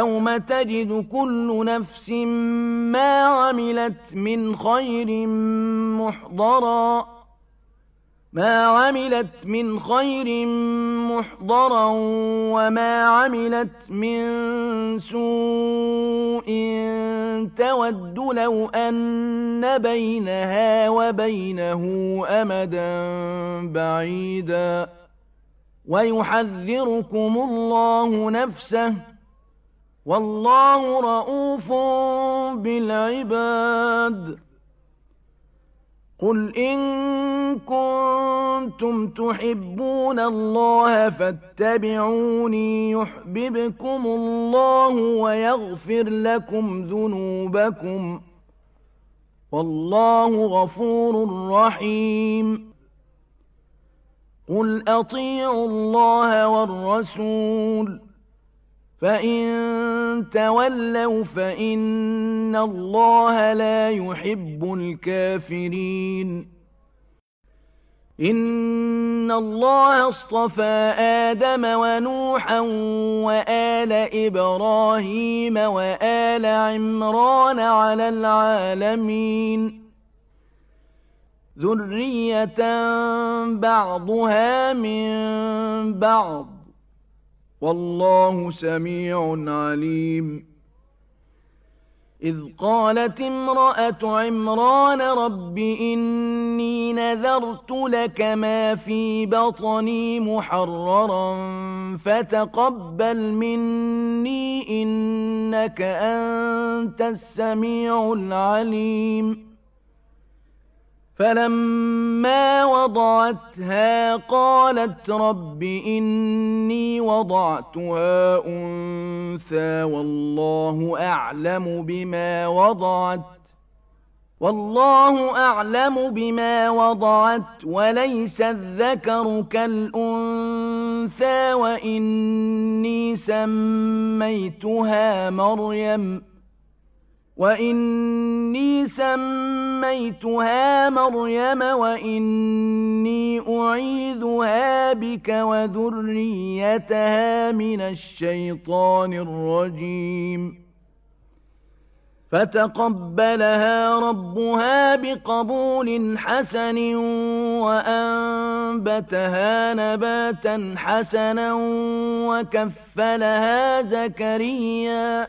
يوم تجد كل نفس ما عملت من خير محضرا ما عملت من خير محضرا وما عملت من سوء تود لو أن بينها وبينه أمدا بعيدا ويحذركم الله نفسه والله رؤوف بالعباد قل إن كنتم تحبون الله فاتبعوني يحببكم الله ويغفر لكم ذنوبكم والله غفور رحيم قل أطيعوا الله والرسول فإن تولوا فإن الله لا يحب الكافرين إن الله اصطفى آدم ونوحا وآل إبراهيم وآل عمران على العالمين ذرية بعضها من بعض والله سميع عليم إذ قالت امرأة عمران رب إني نذرت لك ما في بطني محررا فتقبل مني إنك أنت السميع العليم فلما وضعتها قالت رب إني وضعتها أنثى والله أعلم بما وضعت والله أعلم بما وضعت وليس الذكر كالأنثى وإني سميتها مريم وإني سميتها مريم وإني أعيذها بك وذريتها من الشيطان الرجيم فتقبلها ربها بقبول حسن وأنبتها نباتا حسنا وكفلها زكريا